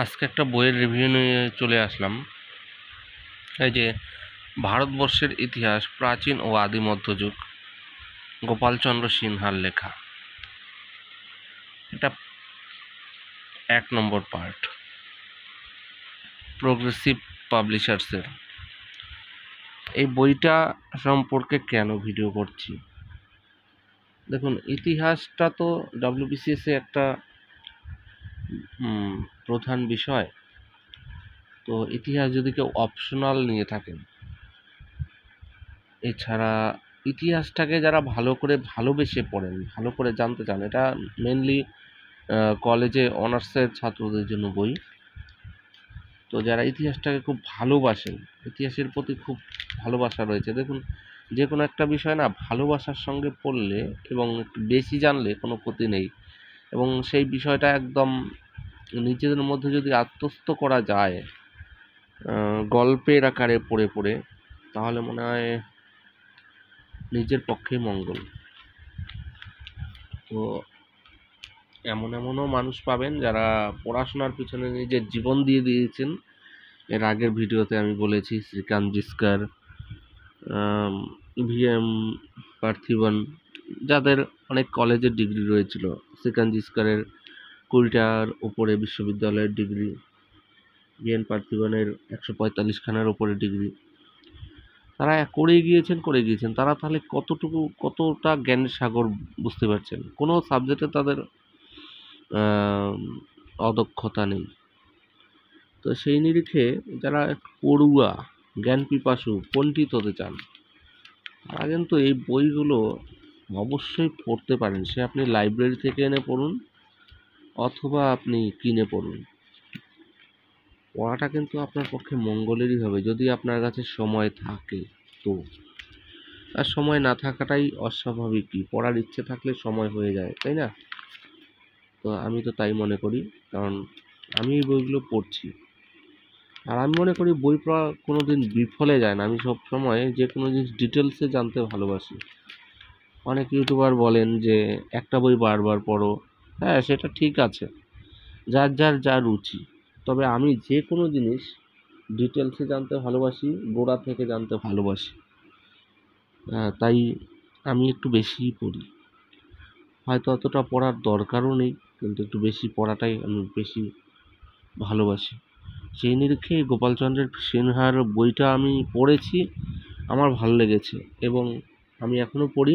আজকে একটা বইয়ের রিভিউ নিয়ে চলে আসলাম এই যে ভারতবর্ষের ইতিহাস প্রাচীন ও আদি মধ্যযুগ গোপালচন্দ্র সিনহার লেখা এটা এক নম্বর পার্ট প্রোগ্রেসিভ পাবলিশার্সের এই বইটা সম্পর্কে কেন ভিডিও করছি দেখুন ইতিহাসটা তো ডাব্লিউবিসিএসে একটা প্রধান বিষয় তো ইতিহাস যদি কেউ অপশনাল নিয়ে থাকেন এছাড়া ইতিহাসটাকে যারা ভালো করে ভালোবেসে পড়েন ভালো করে জানতে চান এটা মেনলি কলেজে অনার্সের ছাত্রদের জন্য বই তো যারা ইতিহাসটাকে খুব ভালোবাসেন ইতিহাসের প্রতি খুব ভালোবাসা রয়েছে দেখুন যে কোনো একটা বিষয় না ভালোবাসার সঙ্গে পড়লে এবং একটু বেশি জানলে কোনো ক্ষতি নেই এবং সেই বিষয়টা একদম নিজেদের মধ্যে যদি আত্মস্থ করা যায় গল্পের আকারে পড়ে পড়ে তাহলে মনে হয় নিজের পক্ষে মঙ্গল তো এমন এমনও মানুষ পাবেন যারা পড়াশোনার পিছনে নিজের জীবন দিয়ে দিয়েছেন এর আগের ভিডিওতে আমি বলেছি শ্রীকান্ত জিস্কার ভি এম পার্থিবন যাদের অনেক কলেজের ডিগ্রি রয়েছিল শ্রীকান্ত জিস্কারের কুড়িটার উপরে বিশ্ববিদ্যালয়ের ডিগ্রি বিএন পার্থিবনের একশো পঁয়তাল্লিশ খানার উপরে ডিগ্রি তারা করে গিয়েছেন করে গিয়েছেন তারা তাহলে কতটুকু কতটা জ্ঞানের সাগর বুঝতে পারছেন কোনো সাবজেক্টে তাদের অদক্ষতা নেই তো সেই নিরিখে যারা পড়ুয়া জ্ঞান পিপাসু পণ্ডিত হতে চান তারা কিন্তু এই বইগুলো অবশ্যই পড়তে পারেন সে আপনি লাইব্রেরি থেকে এনে পড়ুন অথবা আপনি কিনে পড়ুন পড়াটা কিন্তু আপনার পক্ষে মঙ্গলেরই হবে যদি আপনার কাছে সময় থাকে তো আর সময় না থাকাটাই অস্বাভাবিক কি পড়ার ইচ্ছে থাকলে সময় হয়ে যায় তাই না তো আমি তো তাই মনে করি কারণ আমি এই বইগুলো পড়ছি আর আমি মনে করি বই পড়া কোনো দিন বিফলে যায় না আমি সব সময় যে কোনো জিনিস ডিটেলসে জানতে ভালোবাসি অনেক ইউটিউবার বলেন যে একটা বই বারবার পড়ো হ্যাঁ সেটা ঠিক আছে যার যার যা রুচি তবে আমি যে কোনো জিনিস ডিটেলসে জানতে ভালোবাসি গোড়া থেকে জানতে ভালোবাসি হ্যাঁ, তাই আমি একটু বেশিই পড়ি হয়তো অতটা পড়ার দরকারও নেই কিন্তু একটু বেশি পড়াটাই আমি বেশি ভালোবাসি সেই নিরীক্ষে গোপালচন্দ্রের সিনহার বইটা আমি পড়েছি আমার ভালো লেগেছে এবং আমি এখনও পড়ি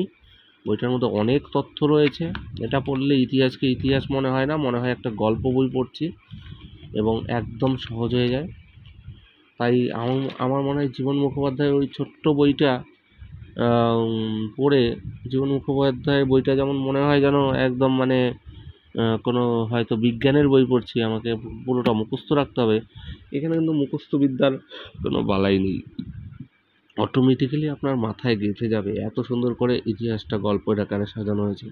বইটার মধ্যে অনেক তথ্য রয়েছে এটা পড়লে ইতিহাসকে ইতিহাস মনে হয় না মনে হয় একটা গল্প বই পড়ছি এবং একদম সহজ হয়ে যায় তাই আমার মনে হয় জীবন মুখোপাধ্যায়ের ওই ছোট্ট বইটা পড়ে জীবন মুখোপাধ্যায়ের বইটা যেমন মনে হয় যেন একদম মানে কোনো হয়তো বিজ্ঞানের বই পড়ছি আমাকে পুরোটা মুখস্থ রাখতে হবে এখানে কিন্তু মুখস্থ বিদ্যার কোনো বালাই নেই অটোমেটিক্যালি আপনার মাথায় গেঁথে যাবে এত সুন্দর করে ইতিহাসটা গল্প আকারে সাজানো হয়েছে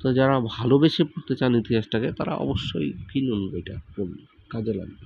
তো যারা ভালোবেসে পড়তে চান ইতিহাসটাকে তারা অবশ্যই কিনুন বইটা পড়ুন কাজে লাগবে